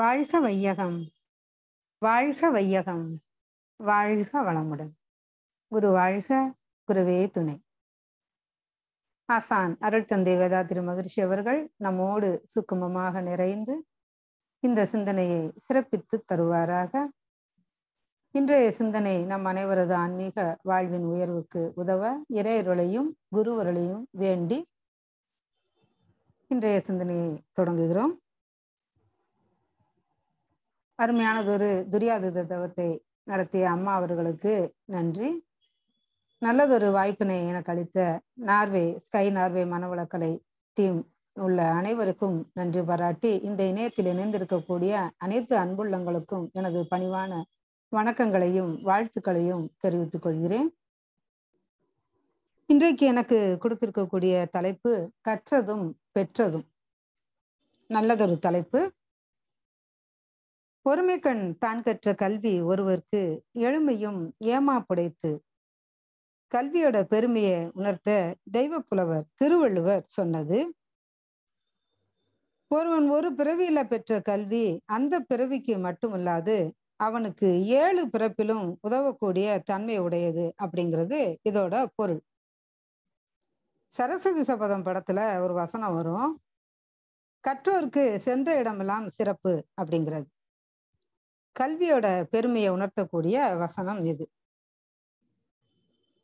வாழ்க வையகம் வாழ்க வையகம் வாழ்க வளமுடன் குரு வாழ்க குருவே துணை ஆசான் அருள் தந்தை வேதா மகிழ்ச்சி அவர்கள் நம்மோடு சுக்குமமாக நிறைந்து இந்த சிந்தனையை சிறப்பித்து தருவாராக இன்றைய சிந்தனை நம் அனைவரது ஆன்மீக வாழ்வின் உயர்வுக்கு உதவ இறையருளையும் குருவருளையும் வேண்டி இன்றைய சிந்தனையை தொடங்குகிறோம் அருமையானதொரு துரியாத தவத்தை நடத்திய அம்மா அவர்களுக்கு நன்றி நல்லதொரு வாய்ப்பினை எனக்கு அளித்த நார்வே ஸ்கை நார்வே மனவளக்கலை டீம் உள்ள அனைவருக்கும் நன்றி பாராட்டி இந்த இணையத்தில் இணைந்திருக்கக்கூடிய அனைத்து அன்புள்ளங்களுக்கும் எனது பணிவான வணக்கங்களையும் வாழ்த்துக்களையும் தெரிவித்துக் கொள்கிறேன் இன்றைக்கு எனக்கு கொடுத்திருக்கக்கூடிய தலைப்பு கற்றதும் பெற்றதும் நல்லதொரு தலைப்பு பொறுமை கண் தான் கற்ற கல்வி ஒருவருக்கு எளிமையும் ஏமா புடைத்து கல்வியோட பெருமையை உணர்த்த தெய்வ புலவர் திருவள்ளுவர் சொன்னது ஒருவன் ஒரு பிறவியில பெற்ற கல்வி அந்த பிறவிக்கு மட்டுமல்லாது அவனுக்கு ஏழு பிறப்பிலும் உதவக்கூடிய தன்மை உடையது அப்படிங்கிறது இதோட பொருள் சரஸ்வதி சபதம் படத்துல ஒரு வசனம் வரும் கற்றோருக்கு சென்ற இடமெல்லாம் சிறப்பு அப்படிங்கிறது கல்வியோட பெருமையை உணர்த்தக்கூடிய வசனம் இது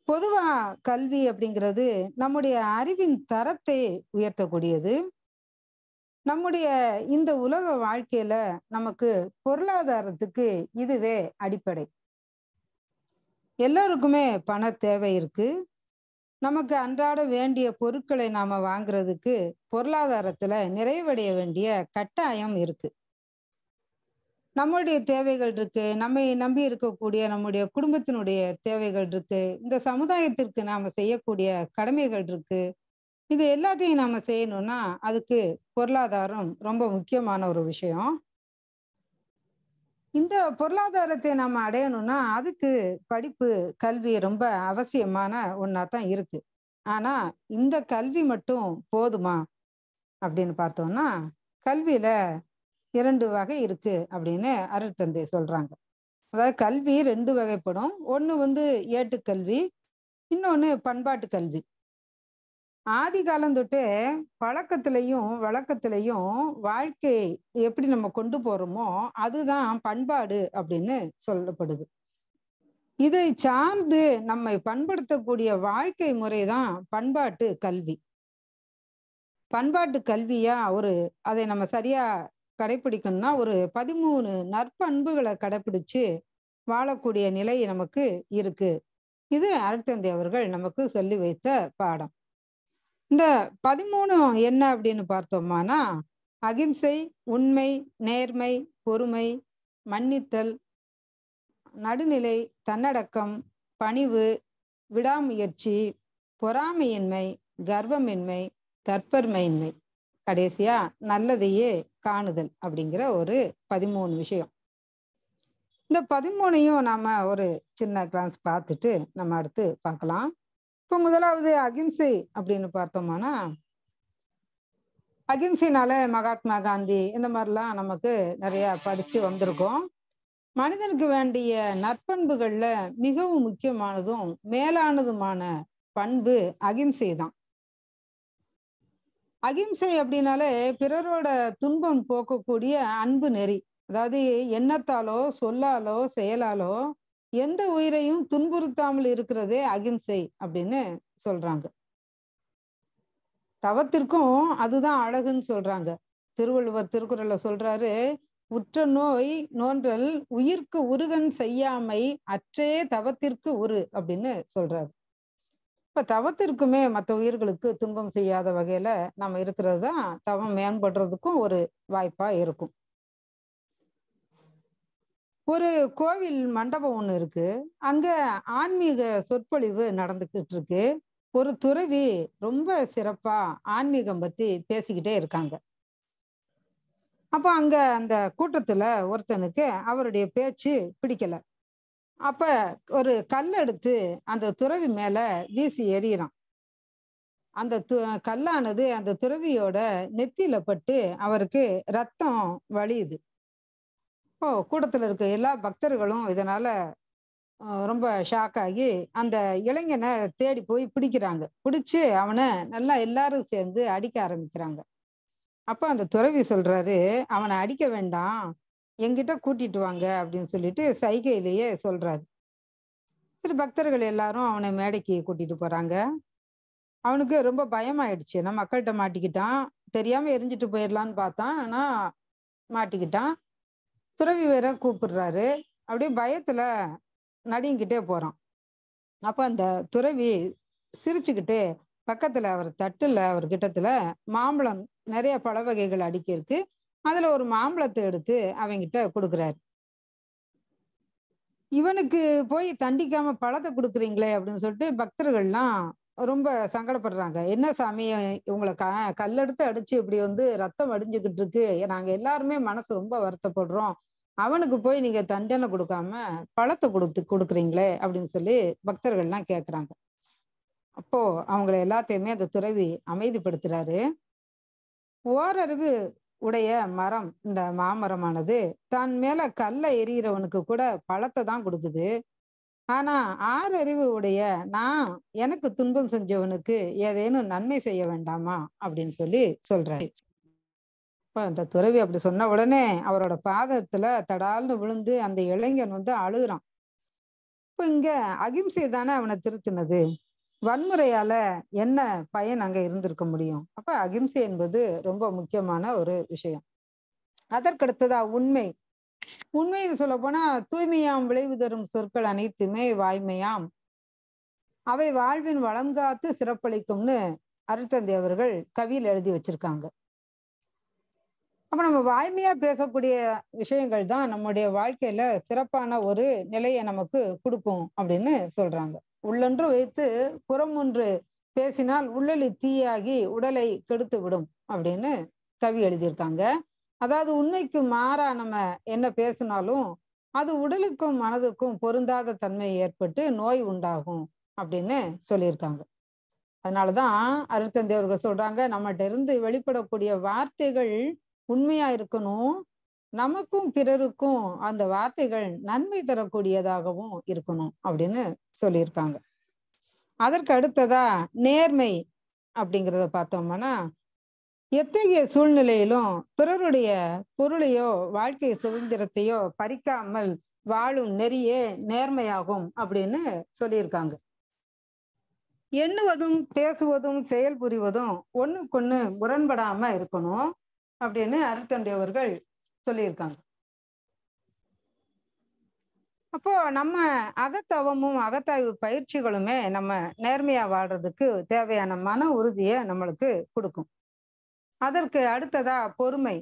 பொதுவா கல்வி அப்படிங்கிறது நம்முடைய அறிவின் தரத்தை உயர்த்தக்கூடியது நம்முடைய இந்த உலக வாழ்க்கையில நமக்கு பொருளாதாரத்துக்கு இதுவே அடிப்படை எல்லோருக்குமே பண தேவை இருக்கு நமக்கு அன்றாட வேண்டிய பொருட்களை நாம வாங்குறதுக்கு பொருளாதாரத்துல நிறைவடைய வேண்டிய கட்டாயம் இருக்குது நம்மளுடைய தேவைகள் இருக்கு நம்மை நம்பி இருக்கக்கூடிய நம்முடைய குடும்பத்தினுடைய தேவைகள் இருக்கு இந்த சமுதாயத்திற்கு நாம செய்யக்கூடிய கடமைகள் இருக்கு இது எல்லாத்தையும் நாம செய்யணும்னா அதுக்கு பொருளாதாரம் ரொம்ப முக்கியமான ஒரு விஷயம் இந்த பொருளாதாரத்தை நாம அடையணும்னா அதுக்கு படிப்பு கல்வி ரொம்ப அவசியமான ஒன்றா தான் இருக்கு ஆனா இந்த கல்வி மட்டும் போதுமா அப்படின்னு பார்த்தோம்னா கல்வியில இரண்டு வகை இருக்கு அப்படின்னு அருள் தந்தை சொல்றாங்க அதாவது கல்வி ரெண்டு வகைப்படும் ஒன்று வந்து ஏட்டுக்கல்வி இன்னொன்று பண்பாட்டு கல்வி ஆதி காலம் தொட்டு பழக்கத்திலையும் வழக்கத்திலையும் வாழ்க்கையை எப்படி நம்ம கொண்டு போறோமோ அதுதான் பண்பாடு அப்படின்னு சொல்லப்படுது இதை சார்ந்து நம்மை பண்படுத்தக்கூடிய வாழ்க்கை முறைதான் பண்பாட்டு கல்வி பண்பாட்டு கல்வியா ஒரு அதை நம்ம சரியா கடைபிடிக்கணும்னா ஒரு பதிமூணு நற்பண்புகளை கடைபிடிச்சு வாழக்கூடிய நிலை நமக்கு இருக்கு இது அருட்தந்தை அவர்கள் நமக்கு சொல்லி வைத்த பாடம் இந்த பதிமூணு என்ன அப்படின்னு பார்த்தோம்னா அகிம்சை உண்மை நேர்மை பொறுமை மன்னித்தல் நடுநிலை தன்னடக்கம் பணிவு விடாமுயற்சி பொறாமையின்மை கர்வமின்மை தற்பர்மையின்மை கடைசியா நல்லதையே காணுதல் அப்படிங்கிற ஒரு பதிமூணு விஷயம் இந்த பதிமூணையும் நாம ஒரு சின்ன கிளான்ஸ் பார்த்துட்டு நம்ம அடுத்து பார்க்கலாம் இப்போ முதலாவது அகிம்சை அப்படின்னு பார்த்தோம்னா அகிம்சைனால மகாத்மா காந்தி இந்த மாதிரிலாம் நமக்கு நிறைய படிச்சு வந்திருக்கோம் மனிதனுக்கு வேண்டிய நற்பண்புகள்ல மிகவும் முக்கியமானதும் மேலானதுமான பண்பு அகிம்சை தான் அகிம்சை அப்படின்னாலே பிறரோட துன்பம் போக்கக்கூடிய அன்பு நெறி அதாவது எண்ணத்தாலோ சொல்லாலோ செயலாலோ எந்த உயிரையும் துன்புறுத்தாமல் இருக்கிறதே அகிம்சை அப்படின்னு சொல்றாங்க தவத்திற்கும் அதுதான் அழகுன்னு சொல்றாங்க திருவள்ளுவர் திருக்குறள்ல சொல்றாரு உற்ற நோய் நோன்றல் உயிர்க்கு உருகன் செய்யாமை அற்றே தவத்திற்கு உரு அப்படின்னு சொல்றாரு இப்போ தவத்திற்குமே மற்ற உயிர்களுக்கு துன்பம் செய்யாத வகையில நம்ம இருக்கிறது தான் தவம் மேம்படுறதுக்கும் ஒரு வாய்ப்பா இருக்கும் ஒரு கோவில் மண்டபம் ஒன்று இருக்கு அங்க ஆன்மீக சொற்பொழிவு நடந்துக்கிட்டு இருக்கு ஒரு துறவி ரொம்ப சிறப்பா ஆன்மீகம் பத்தி பேசிக்கிட்டே இருக்காங்க அப்போ அங்க அந்த கூட்டத்துல ஒருத்தனுக்கு அவருடைய பேச்சு பிடிக்கல அப்ப ஒரு கல் எடுத்து அந்த துறவி மேல வீசி எறிகிறான் அந்த து கல்லானது அந்த துறவியோட நெத்தியில பட்டு அவருக்கு ரத்தம் வழியுது இப்போ கூட்டத்தில் இருக்க எல்லா பக்தர்களும் இதனால ரொம்ப ஷாக் ஆகி அந்த இளைஞனை தேடி போய் பிடிக்கிறாங்க பிடிச்சு அவனை நல்லா எல்லாரும் சேர்ந்து அடிக்க ஆரம்பிக்கிறாங்க அப்போ அந்த துறவி சொல்றாரு அவனை அடிக்க வேண்டாம் எங்கிட்ட கூட்டிட்டு வாங்க அப்படின்னு சொல்லிட்டு சைகையிலேயே சொல்றாரு சரி பக்தர்கள் எல்லாரும் அவனை மேடைக்கு கூட்டிட்டு போறாங்க அவனுக்கு ரொம்ப பயமாயிடுச்சு ஏன்னா மக்கள்கிட்ட மாட்டிக்கிட்டான் தெரியாம எரிஞ்சிட்டு போயிடலான்னு பார்த்தான் ஆனா மாட்டிக்கிட்டான் துறவி வேற கூப்பிடுறாரு அப்படியே பயத்துல நடிங்கிட்டே போறான் அப்போ அந்த துறவி சிரிச்சுக்கிட்டு பக்கத்துல அவர் தட்டுல அவர் கிட்டத்துல மாம்பழம் நிறைய பழ வகைகள் அடுக்கி அதுல ஒரு மாம்பழத்தை எடுத்து அவங்கிட்ட கொடுக்குறாரு இவனுக்கு போய் தண்டிக்காம பழத்தை கொடுக்குறீங்களே அப்படின்னு சொல்லிட்டு பக்தர்கள்லாம் ரொம்ப சங்கடப்படுறாங்க என்ன சாமி இவங்களை க கல்லெடுத்து அடிச்சு இப்படி வந்து ரத்தம் அடிஞ்சுக்கிட்டு இருக்கு நாங்க எல்லாருமே மனசு ரொம்ப வருத்தப்படுறோம் அவனுக்கு போய் நீங்க தண்டனை கொடுக்காம பழத்தை கொடுத்து கொடுக்குறீங்களே அப்படின்னு சொல்லி பக்தர்கள்லாம் கேட்குறாங்க அப்போ அவங்கள எல்லாத்தையுமே அந்த துறவி அமைதிப்படுத்துறாரு ஓரறிவு உடைய மரம் இந்த மாமரமானது தன் மேல கல்லை எரியறவனுக்கு கூட பழத்தை தான் கொடுக்குது ஆனா ஆறறிவு உடைய நான் எனக்கு துன்பம் செஞ்சவனுக்கு ஏதேனும் நன்மை செய்ய வேண்டாமா அப்படின்னு சொல்லி சொல்றாரு இப்ப அந்த துறவி அப்படி சொன்ன உடனே அவரோட பாதத்துல தடால்னு விழுந்து அந்த இளைஞன் வந்து அழுகுறான் இப்ப இங்க அகிம்சை தானே அவனை திருத்தினது வன்முறையால என்ன பயன் அங்க இருந்திருக்க முடியும் அப்ப அகிம்சை என்பது ரொம்ப முக்கியமான ஒரு விஷயம் அதற்கடுத்ததா உண்மை உண்மை சொல்ல போனா தூய்மையாம் விளைவு தரும் சொற்கள் அனைத்துமே வாய்மையாம் அவை வாழ்வின் வளம் காத்து சிறப்பளிக்கும்னு அருட்தந்தை அவர்கள் கவியில் எழுதி வச்சிருக்காங்க அப்ப நம்ம வாய்மையா பேசக்கூடிய விஷயங்கள் தான் நம்முடைய வாழ்க்கையில சிறப்பான ஒரு நிலையை நமக்கு கொடுக்கும் அப்படின்னு சொல்றாங்க உள்ளொன்று வைத்து புறம் ஒன்று பேசினால் உள்ளலி தீயாகி உடலை கெடுத்து விடும் அப்படின்னு கவி எழுதியிருக்காங்க அதாவது உண்மைக்கு மாறா நம்ம என்ன பேசினாலும் அது உடலுக்கும் மனதுக்கும் பொருந்தாத தன்மை ஏற்பட்டு நோய் உண்டாகும் அப்படின்னு சொல்லியிருக்காங்க அதனாலதான் அருத்தந்தி அவர்கள் சொல்றாங்க நம்மகிட்ட இருந்து வெளிப்படக்கூடிய வார்த்தைகள் உண்மையா இருக்கணும் நமக்கும் பிறருக்கும் அந்த வார்த்தைகள் நன்மை தரக்கூடியதாகவும் இருக்கணும் அப்படின்னு சொல்லியிருக்காங்க அதற்கு அடுத்ததா நேர்மை அப்படிங்கிறத பார்த்தோம்னா எத்தகைய சூழ்நிலையிலும் பிறருடைய பொருளையோ வாழ்க்கை சுதந்திரத்தையோ பறிக்காமல் வாழும் நெறியே நேர்மையாகும் அப்படின்னு சொல்லியிருக்காங்க எண்ணுவதும் பேசுவதும் செயல் புரிவதும் ஒண்ணு முரண்படாம இருக்கணும் அப்படின்னு அருட்தந்தை அவர்கள் சொல்லியிருக்காங்க அப்போ நம்ம அகத்தவமும் அகத்தாய்வு பயிற்சிகளுமே நம்ம நேர்மையா வாழ்றதுக்கு தேவையான மன உறுதியை நம்மளுக்கு கொடுக்கும் அதற்கு அடுத்ததா பொறுமை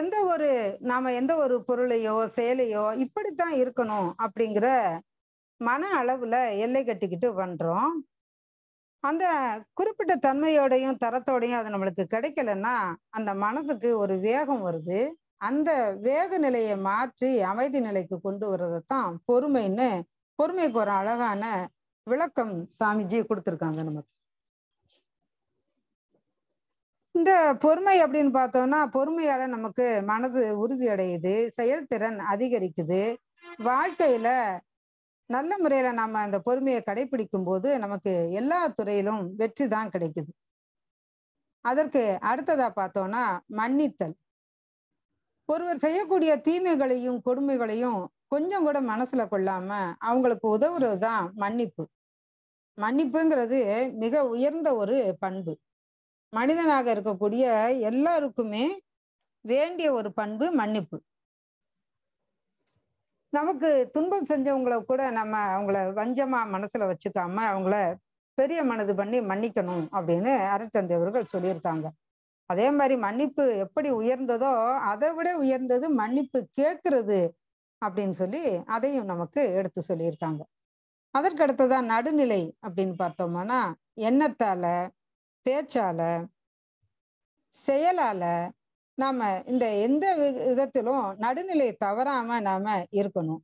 எந்த ஒரு நாம எந்த ஒரு பொருளையோ செயலையோ இப்படித்தான் இருக்கணும் அப்படிங்கிற மன அளவுல எல்லை கட்டிக்கிட்டு பண்றோம் அந்த குறிப்பிட்ட தன்மையோடையும் தரத்தோடையும் அது நம்மளுக்கு கிடைக்கலன்னா அந்த மனதுக்கு ஒரு வேகம் வருது அந்த வேக நிலையை மாற்றி அமைதி நிலைக்கு கொண்டு வர்றதான் பொறுமைன்னு பொறுமைக்கு ஒரு அழகான விளக்கம் சாமிஜி கொடுத்துருக்காங்க நமக்கு இந்த பொறுமை அப்படின்னு பார்த்தோம்னா பொறுமையால நமக்கு மனது உறுதி அடையுது செயல்திறன் அதிகரிக்குது வாழ்க்கையில நல்ல முறையில நாம அந்த பொறுமையை கடைபிடிக்கும் போது நமக்கு எல்லா துறையிலும் வெற்றி தான் கிடைக்குது அதற்கு அடுத்ததா பார்த்தோம்னா மன்னித்தல் ஒருவர் செய்யக்கூடிய தீமைகளையும் கொடுமைகளையும் கொஞ்சம் கூட மனசுல கொள்ளாம அவங்களுக்கு உதவுறது தான் மன்னிப்பு மன்னிப்புங்கிறது மிக உயர்ந்த ஒரு பண்பு மனிதனாக இருக்கக்கூடிய எல்லாருக்குமே வேண்டிய ஒரு பண்பு மன்னிப்பு நமக்கு துன்பம் செஞ்சவங்கள கூட நம்ம அவங்கள வஞ்சமா மனசுல வச்சுக்காம அவங்கள பெரிய மனது பண்ணி மன்னிக்கணும் அப்படின்னு அருட்தந்தை அவர்கள் சொல்லியிருக்காங்க அதே மாதிரி மன்னிப்பு எப்படி உயர்ந்ததோ அதை விட உயர்ந்தது மன்னிப்பு கேட்கறது அப்படின்னு சொல்லி அதையும் நமக்கு எடுத்து சொல்லியிருக்காங்க அதற்கடுத்ததான் நடுநிலை அப்படின்னு பார்த்தோம்னா எண்ணத்தால பேச்சால செயலால நாம இந்த எந்த விதத்திலும் நடுநிலை தவறாம நாம இருக்கணும்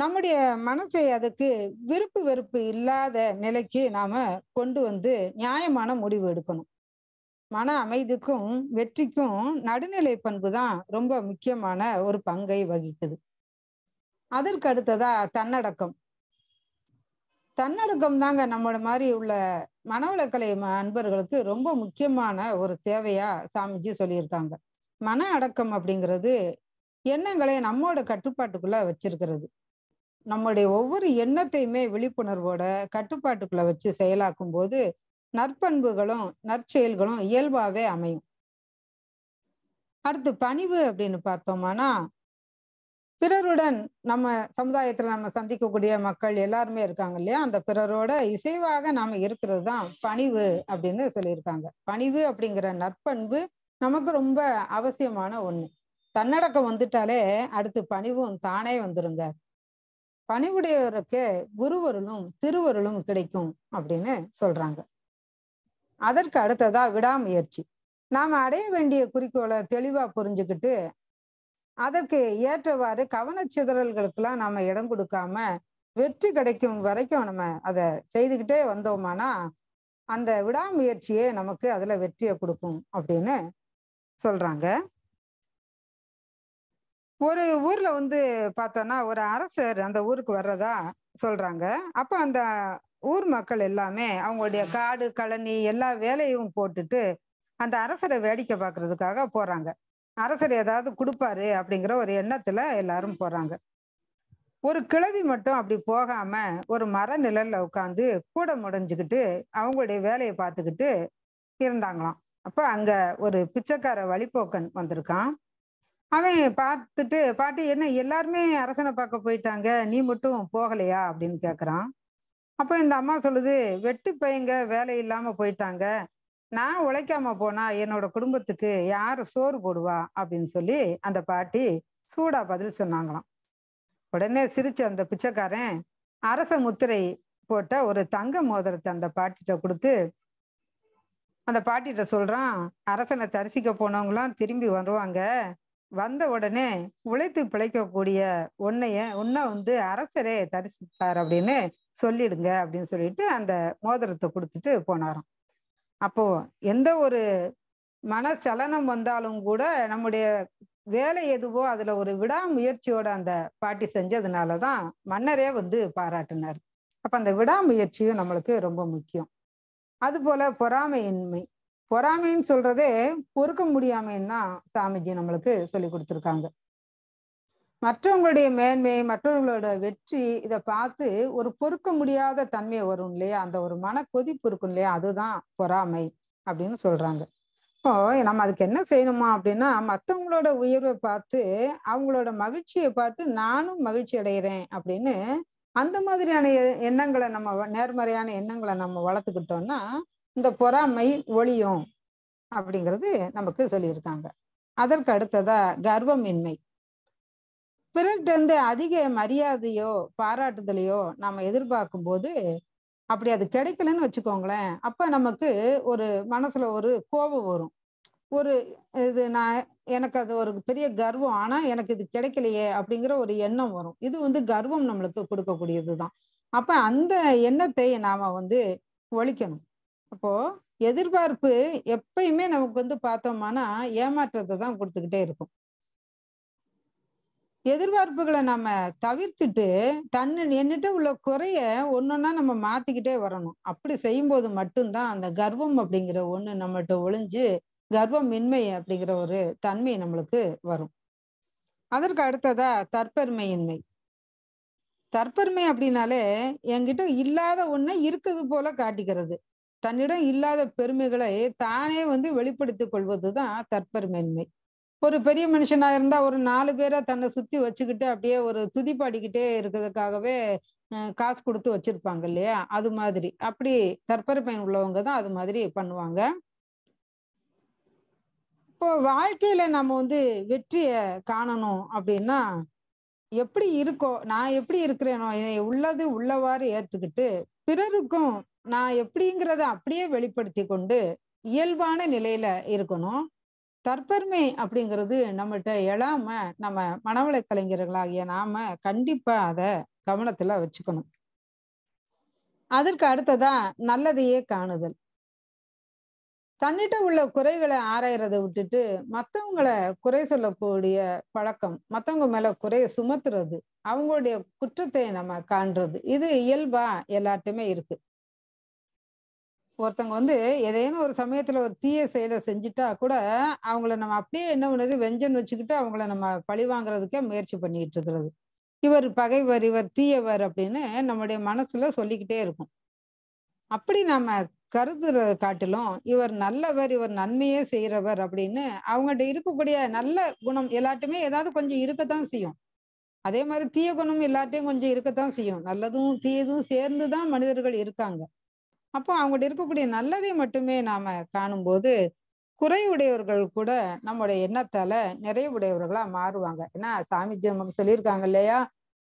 நம்முடைய மனசை அதுக்கு விருப்பு வெறுப்பு இல்லாத நிலைக்கு நாம கொண்டு வந்து நியாயமான முடிவு எடுக்கணும் மன அமைதிக்கும் வெற்றிக்கும் நடுநிலை பண்பு தான் ரொம்ப முக்கியமான ஒரு பங்கை வகிக்குது அதற்கு அடுத்ததா தன்னடக்கம் தன்னடக்கம் தாங்க நம்மளோட மாதிரி உள்ள மனவளக்கலை அன்பர்களுக்கு ரொம்ப முக்கியமான ஒரு தேவையா சாமிஜி சொல்லியிருக்காங்க மன அடக்கம் அப்படிங்கிறது எண்ணங்களை நம்மோட கட்டுப்பாட்டுக்குள்ள வச்சிருக்கிறது நம்முடைய ஒவ்வொரு எண்ணத்தையுமே விழிப்புணர்வோட கட்டுப்பாட்டுக்குள்ள வச்சு செயலாக்கும் போது நற்பண்புகளும் நற்செயல்களும் இயல்பாவே அமையும் அடுத்து பணிவு அப்படின்னு பார்த்தோம்னா பிறருடன் நம்ம சமுதாயத்துல நம்ம சந்திக்கக்கூடிய மக்கள் எல்லாருமே இருக்காங்க இல்லையா அந்த பிறரோட இசைவாக நாம இருக்கிறது தான் பணிவு அப்படின்னு சொல்லியிருக்காங்க பணிவு அப்படிங்கிற நற்பண்பு நமக்கு ரொம்ப அவசியமான ஒண்ணு தன்னடக்கம் வந்துட்டாலே அடுத்து பணிவும் தானே வந்துருங்க பணிவுடையவருக்கு குருவருளும் திருவருளும் கிடைக்கும் அப்படின்னு சொல்றாங்க அதற்கு அடுத்ததா விடாமுயற்சி நாம அடைய வேண்டிய குறிக்கோளை தெளிவா புரிஞ்சுக்கிட்டு அதற்கு ஏற்றவாறு கவனச்சிதறல்களுக்கெல்லாம் நாம இடம் கொடுக்காம வெற்றி கிடைக்கும் வரைக்கும் நம்ம அதை செய்துக்கிட்டே வந்தோமானா அந்த விடாமுயற்சியே நமக்கு அதுல வெற்றியை கொடுக்கும் அப்படின்னு சொல்றாங்க ஒரு ஊர்ல வந்து பார்த்தோம்னா ஒரு அரசர் அந்த ஊருக்கு வர்றதா சொல்றாங்க அப்ப அந்த ஊர் மக்கள் எல்லாமே அவங்களுடைய காடு கழனி எல்லா வேலையும் போட்டுட்டு அந்த அரசரை வேடிக்கை பார்க்கறதுக்காக போறாங்க அரசர் ஏதாவது கொடுப்பாரு அப்படிங்கிற ஒரு எண்ணத்துல எல்லாரும் போறாங்க ஒரு கிழவி மட்டும் அப்படி போகாம ஒரு மர நிழல்ல உட்காந்து கூட முடிஞ்சுக்கிட்டு அவங்களுடைய வேலையை பார்த்துக்கிட்டு இருந்தாங்களாம் அப்ப அங்க ஒரு பிச்சைக்கார வழிபோக்கன் வந்திருக்கான் அவன் பார்த்துட்டு பாட்டி என்ன எல்லாருமே அரசனை பார்க்க போயிட்டாங்க நீ மட்டும் போகலையா அப்படின்னு கேக்குறான் அப்போ இந்த அம்மா சொல்லுது வெட்டு பையங்க வேலை இல்லாம போயிட்டாங்க நான் உழைக்காம போனா என்னோட குடும்பத்துக்கு யார் சோறு போடுவா அப்படின்னு சொல்லி அந்த பாட்டி சூடா பதில் சொன்னாங்களாம் உடனே சிரிச்ச அந்த பிச்சைக்காரன் அரச முத்திரை போட்ட ஒரு தங்க மோதிரத்தை அந்த பாட்டிகிட்ட கொடுத்து அந்த பாட்டிகிட்ட சொல்றான் அரசனை தரிசிக்க போனவங்களாம் திரும்பி வருவாங்க வந்த உடனே உழைத்து பிழைக்கக்கூடிய உன்னைய உன்னை வந்து அரசரே தரிசிப்பார் அப்படின்னு சொல்லிடுங்க அப்படின்னு சொல்லிட்டு அந்த மோதிரத்தை கொடுத்துட்டு போனாராம் அப்போ எந்த ஒரு மனச்சலனம் வந்தாலும் கூட நம்முடைய வேலை எதுவோ அதுல ஒரு விடாமுயற்சியோட அந்த பாட்டி செஞ்சதுனாலதான் மன்னரே வந்து பாராட்டினார் அப்ப அந்த விடாமுயற்சியும் நம்மளுக்கு ரொம்ப முக்கியம் அது போல பொறாமையின்மை பொறாமைன்னு சொல்றதே பொறுக்க முடியாமைன்னு தான் சாமிஜி நம்மளுக்கு சொல்லி கொடுத்துருக்காங்க மற்றவங்களுடைய மேன்மை மற்றவங்களோட வெற்றி இதை பார்த்து ஒரு பொறுக்க முடியாத தன்மை வரும் இல்லையா அந்த ஒரு மன கொதிப்பு இருக்கும் இல்லையா அதுதான் பொறாமை அப்படின்னு சொல்றாங்க இப்போ நம்ம அதுக்கு என்ன செய்யணுமா அப்படின்னா மற்றவங்களோட உயர்வை பார்த்து அவங்களோட மகிழ்ச்சியை பார்த்து நானும் மகிழ்ச்சி அடைகிறேன் அப்படின்னு அந்த மாதிரியான எண்ணங்களை நம்ம நேர்மறையான எண்ணங்களை நம்ம வளர்த்துக்கிட்டோம்னா இந்த பொறாமை ஒளியும் அப்படிங்கிறது நமக்கு சொல்லியிருக்காங்க அதற்கு அடுத்ததா கர்வமின்மை பிறர்கிட்ட இருந்து அதிக மரியாதையோ பாராட்டுதலையோ நாம எதிர்பார்க்கும் போது அப்படி அது கிடைக்கலன்னு வச்சுக்கோங்களேன் அப்ப நமக்கு ஒரு மனசுல ஒரு கோபம் வரும் ஒரு இது நான் எனக்கு அது ஒரு பெரிய கர்வம் ஆனா எனக்கு இது கிடைக்கலையே அப்படிங்கிற ஒரு எண்ணம் வரும் இது வந்து கர்வம் நம்மளுக்கு கொடுக்கக்கூடியதுதான் அப்ப அந்த எண்ணத்தை நாம வந்து ஒழிக்கணும் அப்போ எதிர்பார்ப்பு எப்பயுமே நமக்கு வந்து பார்த்தோம்னா ஏமாற்றத்தை தான் கொடுத்துக்கிட்டே இருக்கும் எதிர்பார்ப்புகளை நம்ம தவிர்த்துட்டு தன்னு என்னிட்ட உள்ள குறைய ஒன்னொன்னா நம்ம மாத்திக்கிட்டே வரணும் அப்படி செய்யும்போது மட்டும்தான் அந்த கர்வம் அப்படிங்கிற ஒண்ணு நம்மகிட்ட ஒளிஞ்சு கர்வம் மின்மை அப்படிங்கிற ஒரு தன்மை நம்மளுக்கு வரும் அதற்கு அடுத்ததா தற்பெருமையின்மை தற்பெருமை அப்படின்னாலே என்கிட்ட இல்லாத ஒண்ணு இருக்குது போல காட்டிக்கிறது தன்னிடம் இல்லாத பெருமைகளை தானே வந்து வெளிப்படுத்திக் கொள்வதுதான் தற்பெருமையின்மை ஒரு பெரிய மனுஷனா இருந்தா ஒரு நாலு பேரை தன்னை சுத்தி வச்சுக்கிட்டு அப்படியே ஒரு துதிப்பாடிக்கிட்டே இருக்கிறதுக்காகவே காசு கொடுத்து வச்சிருப்பாங்க இல்லையா அது மாதிரி அப்படி தற்பரை பயன் உள்ளவங்க தான் அது மாதிரி பண்ணுவாங்க இப்போ வாழ்க்கையில நம்ம வந்து வெற்றிய காணணும் அப்படின்னா எப்படி இருக்கோ நான் எப்படி இருக்கிறேனோ உள்ளது உள்ளவாறு ஏற்றுக்கிட்டு பிறருக்கும் நான் எப்படிங்கிறத அப்படியே வெளிப்படுத்தி கொண்டு இயல்பான நிலையில இருக்கணும் தற்பெருமை அப்படிங்கிறது நம்மகிட்ட எழாம நம்ம மனவளை கலைஞர்களாகிய நாம கண்டிப்பா அத கவனத்துல வச்சுக்கணும் அதற்கு அடுத்ததா நல்லதையே காணுதல் தன்னிட்ட உள்ள குறைகளை ஆராயறத விட்டுட்டு மற்றவங்களை குறை சொல்லக்கூடிய பழக்கம் மற்றவங்க மேல குறைய சுமத்துறது அவங்களுடைய குற்றத்தை நம்ம காண்றது இது இயல்பா எல்லாத்தையுமே இருக்கு ஒருத்தவங்க வந்து ஏதேனும் ஒரு சமயத்துல ஒரு தீய செயலை செஞ்சுட்டா கூட அவங்கள நம்ம அப்படியே என்ன பண்ணுது வெஞ்சன் வச்சுக்கிட்டு அவங்கள நம்ம பழி வாங்குறதுக்கே முயற்சி பண்ணிட்டு இருக்கிறது இவர் பகைவர் இவர் தீயவர் அப்படின்னு நம்முடைய மனசுல சொல்லிக்கிட்டே இருக்கும் அப்படி நாம கருதுறத காட்டிலும் இவர் நல்லவர் இவர் நன்மையே செய்யறவர் அப்படின்னு அவங்கள்ட்ட இருக்கக்கூடிய நல்ல குணம் எல்லாட்டுமே ஏதாவது கொஞ்சம் இருக்கத்தான் செய்யும் அதே மாதிரி தீய குணம் எல்லாத்தையும் கொஞ்சம் இருக்கத்தான் செய்யும் நல்லதும் தீயதும் சேர்ந்துதான் மனிதர்கள் இருக்காங்க அப்போ அவங்கள்ட்ட இருக்கக்கூடிய நல்லதை மட்டுமே நாம காணும்போது குறைவுடையவர்கள் கூட நம்முடைய எண்ணத்தால நிறைவுடையவர்களா மாறுவாங்க ஏன்னா சாமி நமக்கு சொல்லியிருக்காங்க இல்லையா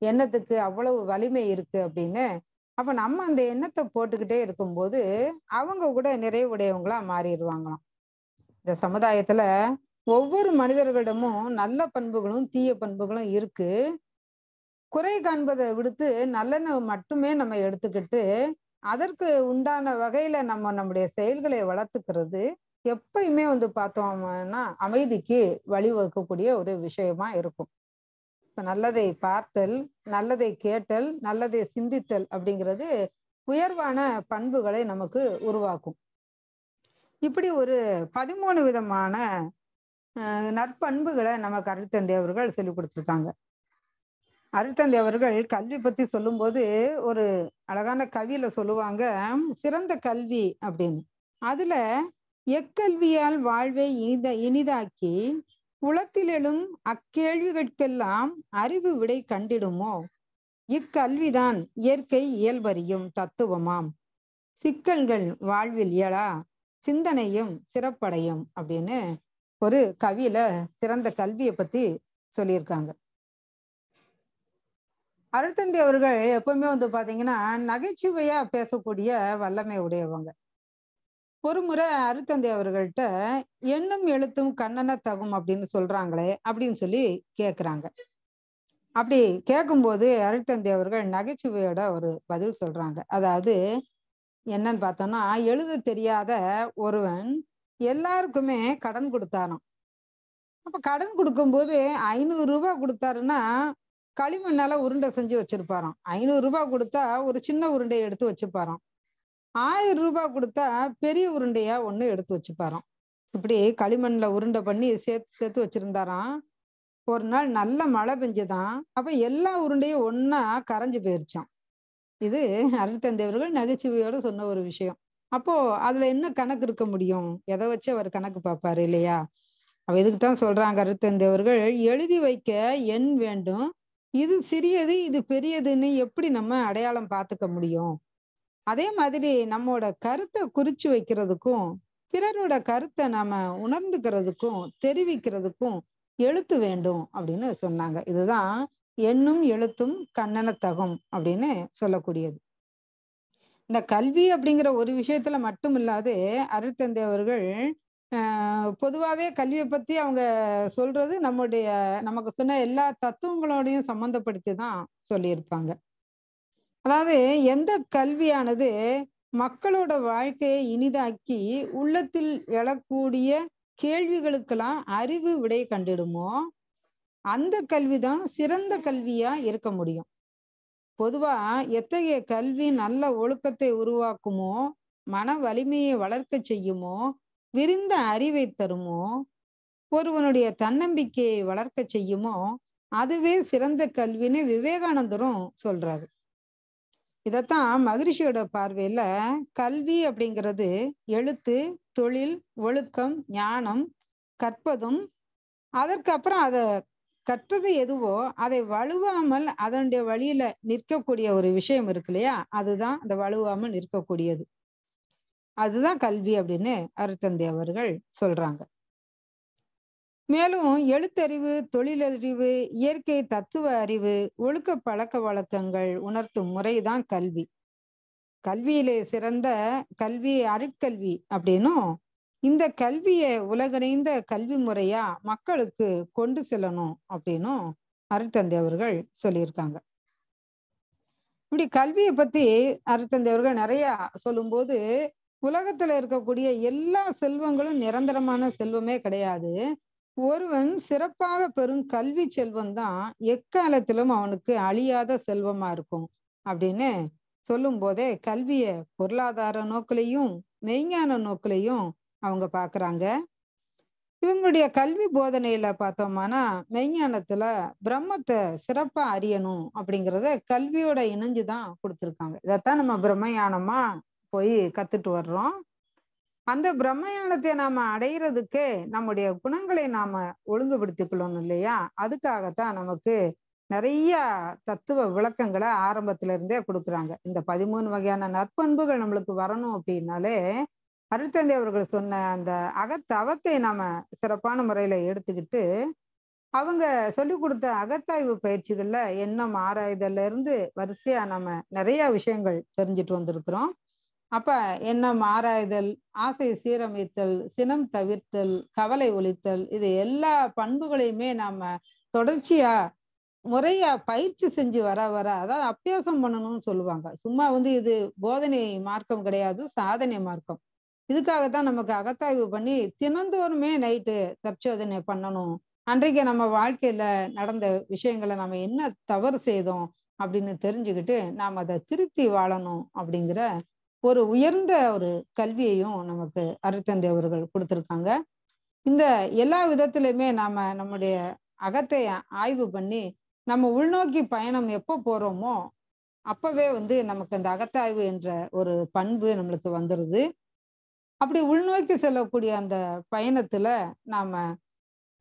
எண்ணத்துக்கு அவ்வளவு வலிமை இருக்கு அப்படின்னு அப்ப நம்ம அந்த எண்ணத்தை போட்டுக்கிட்டே இருக்கும்போது அவங்க கூட நிறைவுடையவங்களா மாறிடுவாங்களாம் இந்த சமுதாயத்துல ஒவ்வொரு மனிதர்களிடமும் நல்ல பண்புகளும் தீய பண்புகளும் இருக்கு குறை காண்பதை விடுத்து நல்லெண்ணை மட்டுமே நம்ம எடுத்துக்கிட்டு அதற்கு உண்டான வகையில நம்ம நம்முடைய செயல்களை வளர்த்துக்கிறது எப்பயுமே வந்து பார்த்தோம்னா அமைதிக்கு வழிவகுக்கக்கூடிய ஒரு விஷயமா இருக்கும் இப்ப நல்லதை பார்த்தல் நல்லதை கேட்டல் நல்லதை சிந்தித்தல் அப்படிங்கிறது உயர்வான பண்புகளை நமக்கு உருவாக்கும் இப்படி ஒரு பதிமூணு விதமான நற்பண்புகளை நமக்கு அருள்தந்தை அவர்கள் சொல்லிக் கொடுத்துருக்காங்க அருத்தந்தை அவர்கள் கல்வி பத்தி சொல்லும்போது ஒரு அழகான கவியில சொல்லுவாங்க சிறந்த கல்வி அப்படின்னு அதுல எக்கல்வியால் வாழ்வை இனித இனிதாக்கி எழும் அக்கேள்விகளுக்கெல்லாம் அறிவு விடை கண்டிடுமோ இக்கல்விதான் இயற்கை இயல்பறியும் தத்துவமாம் சிக்கல்கள் வாழ்வில் இயலா சிந்தனையும் சிறப்படையும் அப்படின்னு ஒரு கவியில சிறந்த கல்வியை பத்தி சொல்லியிருக்காங்க அருட்தந்தி அவர்கள் எப்பவுமே வந்து பாத்தீங்கன்னா நகைச்சுவையா பேசக்கூடிய வல்லமை உடையவங்க ஒரு முறை அருட்தந்தி அவர்கள்ட்ட எண்ணும் எழுத்தும் கண்ணன தகும் அப்படின்னு சொல்றாங்களே அப்படின்னு சொல்லி கேக்குறாங்க அப்படி கேட்கும்போது அருட்தந்தி அவர்கள் நகைச்சுவையோட ஒரு பதில் சொல்றாங்க அதாவது என்னன்னு பார்த்தோம்னா எழுத தெரியாத ஒருவன் எல்லாருக்குமே கடன் கொடுத்தாராம் அப்ப கடன் கொடுக்கும்போது ஐநூறு ரூபாய் கொடுத்தாருன்னா களிமண்ணால உருண்டை செஞ்சு வச்சிருப்பாராம் ஐநூறு ரூபாய் கொடுத்தா ஒரு சின்ன உருண்டையை எடுத்து வச்சுப்பாராம் ஆயிரம் ரூபாய் கொடுத்தா பெரிய உருண்டையா ஒன்று எடுத்து வச்சுப்பாராம் இப்படி களிமண்ல உருண்டை பண்ணி சேர்த்து சேர்த்து வச்சிருந்தாராம் ஒரு நாள் நல்ல மழை பெஞ்சுதான் அப்ப எல்லா உருண்டையும் ஒன்னா கரைஞ்சு போயிருச்சான் இது அருள்தந்தேவர்கள் நகைச்சுவையோடு சொன்ன ஒரு விஷயம் அப்போ அதுல என்ன கணக்கு இருக்க முடியும் எதை வச்சு அவர் கணக்கு பார்ப்பாரு இல்லையா அவ இதுக்கு தான் சொல்றாங்க அருள்தந்தேவர்கள் எழுதி வைக்க எண் வேண்டும் இது சிறியது இது பெரியதுன்னு எப்படி நம்ம அடையாளம் பார்த்துக்க முடியும் அதே மாதிரி நம்மோட கருத்தை குறிச்சு வைக்கிறதுக்கும் பிறரோட கருத்தை நாம உணர்ந்துக்கிறதுக்கும் தெரிவிக்கிறதுக்கும் எழுத்து வேண்டும் அப்படின்னு சொன்னாங்க இதுதான் எண்ணும் எழுத்தும் கண்ணனத்தகும் அப்படின்னு சொல்லக்கூடியது இந்த கல்வி அப்படிங்கிற ஒரு விஷயத்துல மட்டும் இல்லாது தந்தை அவர்கள் பொதுவாகவே கல்வியை பற்றி அவங்க சொல்றது நம்முடைய நமக்கு சொன்ன எல்லா தத்துவங்களோடையும் சம்மந்தப்படுத்தி தான் சொல்லியிருப்பாங்க அதாவது எந்த கல்வியானது மக்களோட வாழ்க்கையை இனிதாக்கி உள்ளத்தில் எழக்கூடிய கேள்விகளுக்கெல்லாம் அறிவு விடை கண்டிடுமோ அந்த கல்வி தான் சிறந்த கல்வியா இருக்க முடியும் பொதுவா எத்தகைய கல்வி நல்ல ஒழுக்கத்தை உருவாக்குமோ மன வலிமையை வளர்க்க செய்யுமோ விரிந்த அறிவை தருமோ ஒருவனுடைய தன்னம்பிக்கையை வளர்க்க செய்யுமோ அதுவே சிறந்த கல்வின்னு விவேகானந்தரும் சொல்றாரு இதத்தான் மகிழ்ச்சியோட பார்வையில கல்வி அப்படிங்கிறது எழுத்து தொழில் ஒழுக்கம் ஞானம் கற்பதும் அதற்கப்புறம் அதை கற்றது எதுவோ அதை வலுவாமல் அதனுடைய வழியில நிற்கக்கூடிய ஒரு விஷயம் இருக்கு இல்லையா அதுதான் அந்த வலுவாமல் நிற்கக்கூடியது அதுதான் கல்வி அப்படின்னு அருத்தந்தி அவர்கள் சொல்றாங்க மேலும் எழுத்தறிவு தொழிலறிவு இயற்கை தத்துவ அறிவு ஒழுக்க பழக்க வழக்கங்கள் உணர்த்தும் முறைதான் கல்வி கல்வியிலே சிறந்த கல்வி அருட்கல்வி அப்படின்னும் இந்த கல்வியை உலகணைந்த கல்வி முறையா மக்களுக்கு கொண்டு செல்லணும் அப்படின்னும் அருத்தந்தி அவர்கள் சொல்லியிருக்காங்க இப்படி கல்வியை பத்தி அருத்தந்தி அவர்கள் நிறைய சொல்லும்போது உலகத்துல இருக்கக்கூடிய எல்லா செல்வங்களும் நிரந்தரமான செல்வமே கிடையாது ஒருவன் சிறப்பாக பெறும் கல்வி செல்வம் தான் எக்காலத்திலும் அவனுக்கு அழியாத செல்வமா இருக்கும் அப்படின்னு சொல்லும் போதே கல்விய பொருளாதார நோக்கிலையும் மெய்ஞான நோக்கிலையும் அவங்க பாக்குறாங்க இவங்களுடைய கல்வி போதனையில பார்த்தோம்னா மெய்ஞானத்துல பிரம்மத்தை சிறப்பா அறியணும் அப்படிங்கிறத கல்வியோட இணைஞ்சுதான் கொடுத்துருக்காங்க இதைத்தான் நம்ம பிரம்ம போய் கத்துட்டு வர்றோம் அந்த பிரம்மயானத்தை நாம அடையிறதுக்கே நம்முடைய குணங்களை நாம ஒழுங்குபடுத்திக் கொள்ளணும் இல்லையா அதுக்காகத்தான் நமக்கு நிறைய தத்துவ விளக்கங்களை ஆரம்பத்துல இருந்தே கொடுக்குறாங்க இந்த பதிமூணு வகையான நற்பண்புகள் நம்மளுக்கு வரணும் அப்படின்னாலே அருள்தந்தை அவர்கள் சொன்ன அந்த அகத்தவத்தை நாம சிறப்பான முறையில எடுத்துக்கிட்டு அவங்க சொல்லி கொடுத்த அகத்தாய்வு பயிற்சிகள்ல எண்ணம் ஆராய்தல்ல இருந்து வரிசையா நம்ம நிறைய விஷயங்கள் தெரிஞ்சுட்டு வந்திருக்கிறோம் அப்ப எண்ணம் ஆராய்தல் ஆசை சீரமைத்தல் சினம் தவிர்த்தல் கவலை ஒழித்தல் இது எல்லா பண்புகளையுமே நாம தொடர்ச்சியா முறையா பயிற்சி செஞ்சு வர வர அதாவது அபியாசம் பண்ணணும்னு சொல்லுவாங்க சும்மா வந்து இது போதனை மார்க்கம் கிடையாது சாதனை மார்க்கம் இதுக்காகத்தான் நமக்கு அகத்தாய்வு பண்ணி தினந்தோறுமே நைட்டு தற்சோதனை பண்ணணும் அன்றைக்கு நம்ம வாழ்க்கையில நடந்த விஷயங்களை நம்ம என்ன தவறு செய்தோம் அப்படின்னு தெரிஞ்சுக்கிட்டு நாம் அதை திருத்தி வாழணும் அப்படிங்கிற ஒரு உயர்ந்த ஒரு கல்வியையும் நமக்கு அருத்தந்தி அவர்கள் கொடுத்துருக்காங்க இந்த எல்லா விதத்திலையுமே நாம நம்முடைய அகத்தை ஆய்வு பண்ணி நம்ம உள்நோக்கி பயணம் எப்போ போறோமோ அப்பவே வந்து நமக்கு அந்த அகத்தாய்வு என்ற ஒரு பண்பு நம்மளுக்கு வந்துடுது அப்படி உள்நோக்கி செல்லக்கூடிய அந்த பயணத்துல நாம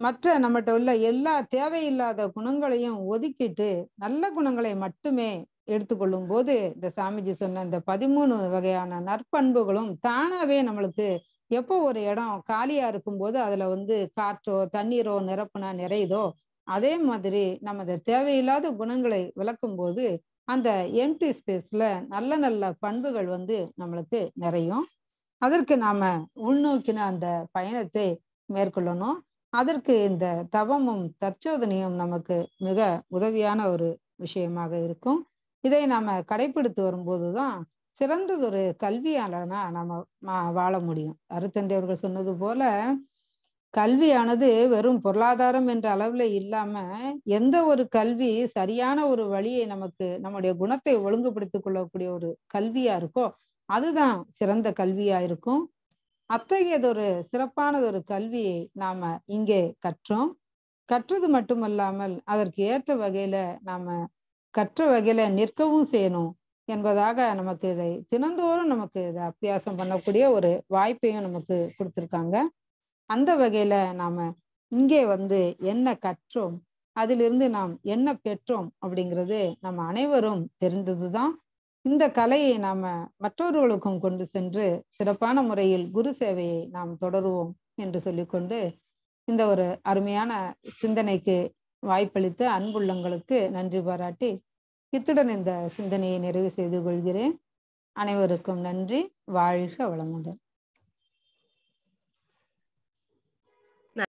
மற்ற நம்மகிட்ட உள்ள எல்லா தேவையில்லாத குணங்களையும் ஒதுக்கிட்டு நல்ல குணங்களை மட்டுமே எடுத்துக்கொள்ளும் போது இந்த சாமிஜி சொன்ன இந்த பதிமூணு வகையான நற்பண்புகளும் தானாவே நம்மளுக்கு எப்போ ஒரு இடம் காலியா இருக்கும்போது அதுல வந்து காற்றோ தண்ணீரோ நிரப்புனா நிறையுதோ அதே மாதிரி நம்ம இந்த தேவையில்லாத குணங்களை விளக்கும் போது அந்த எம்டி ஸ்பேஸ்ல நல்ல நல்ல பண்புகள் வந்து நம்மளுக்கு நிறையும் அதற்கு நாம உள்நோக்கின அந்த பயணத்தை மேற்கொள்ளணும் அதற்கு இந்த தவமும் தற்சோதனையும் நமக்கு மிக உதவியான ஒரு விஷயமாக இருக்கும் இதை நாம கடைபிடித்து வரும்போது தான் சிறந்ததொரு கல்வியாளனா நம்ம வாழ முடியும் அருத்தந்தி அவர்கள் சொன்னது போல கல்வியானது வெறும் பொருளாதாரம் என்ற அளவுல இல்லாம எந்த ஒரு கல்வி சரியான ஒரு வழியை நமக்கு நம்முடைய குணத்தை ஒழுங்குபடுத்திக் கொள்ளக்கூடிய ஒரு கல்வியா இருக்கோ அதுதான் சிறந்த கல்வியா இருக்கும் அத்தகையதொரு சிறப்பானதொரு கல்வியை நாம இங்கே கற்றோம் கற்றது மட்டுமல்லாமல் அதற்கு ஏற்ற வகையில நாம கற்ற வகையில நிற்கவும் செய்யணும் என்பதாக நமக்கு இதை தினந்தோறும் நமக்கு இதை அபியாசம் பண்ணக்கூடிய ஒரு வாய்ப்பையும் நமக்கு கொடுத்துருக்காங்க அந்த வகையில நாம இங்கே வந்து என்ன கற்றோம் அதிலிருந்து நாம் என்ன பெற்றோம் அப்படிங்கிறது நம்ம அனைவரும் தெரிந்ததுதான் இந்த கலையை நாம மற்றவர்களுக்கும் கொண்டு சென்று சிறப்பான முறையில் குரு சேவையை நாம் தொடருவோம் என்று சொல்லிக்கொண்டு இந்த ஒரு அருமையான சிந்தனைக்கு வாய்ப்பளித்த அன்புள்ளங்களுக்கு நன்றி பாராட்டி இத்துடன் இந்த சிந்தனையை நிறைவு செய்து கொள்கிறேன் அனைவருக்கும் நன்றி வாழ்க வளமுடன்